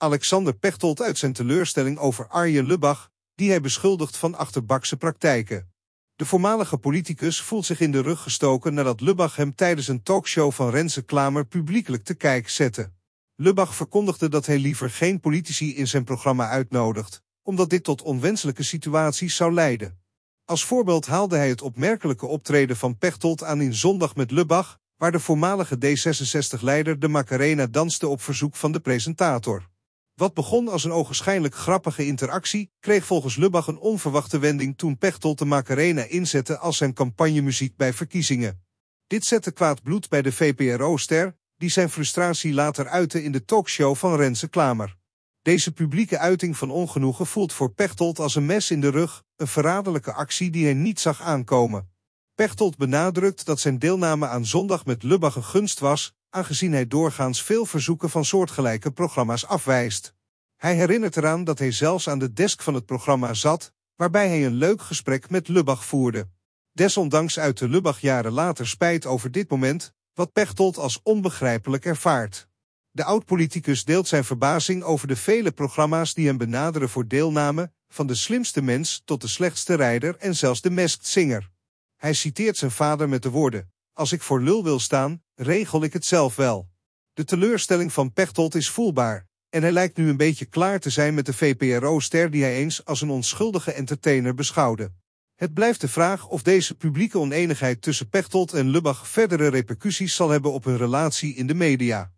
Alexander Pechtold uit zijn teleurstelling over Arjen Lubach, die hij beschuldigt van achterbakse praktijken. De voormalige politicus voelt zich in de rug gestoken nadat Lubach hem tijdens een talkshow van Renze Klamer publiekelijk te kijk zette. Lubach verkondigde dat hij liever geen politici in zijn programma uitnodigt, omdat dit tot onwenselijke situaties zou leiden. Als voorbeeld haalde hij het opmerkelijke optreden van Pechtold aan in Zondag met Lubach, waar de voormalige D66-leider de Macarena danste op verzoek van de presentator. Wat begon als een ogenschijnlijk grappige interactie, kreeg volgens Lubach een onverwachte wending toen Pechtold de Macarena inzette als zijn campagnemuziek bij verkiezingen. Dit zette kwaad bloed bij de VPRO-ster, die zijn frustratie later uitte in de talkshow van Renze Klamer. Deze publieke uiting van ongenoegen voelt voor Pechtold als een mes in de rug, een verraderlijke actie die hij niet zag aankomen. Pechtold benadrukt dat zijn deelname aan zondag met Lubach een gunst was, aangezien hij doorgaans veel verzoeken van soortgelijke programma's afwijst. Hij herinnert eraan dat hij zelfs aan de desk van het programma zat, waarbij hij een leuk gesprek met Lubach voerde. Desondanks uit de Lubach jaren later spijt over dit moment, wat Pechtold als onbegrijpelijk ervaart. De oud-politicus deelt zijn verbazing over de vele programma's die hem benaderen voor deelname, van de slimste mens tot de slechtste rijder en zelfs de zinger. Hij citeert zijn vader met de woorden, als ik voor lul wil staan, regel ik het zelf wel. De teleurstelling van Pechtold is voelbaar, en hij lijkt nu een beetje klaar te zijn met de VPRO-ster die hij eens als een onschuldige entertainer beschouwde. Het blijft de vraag of deze publieke oneenigheid tussen Pechtold en Lubach verdere repercussies zal hebben op hun relatie in de media.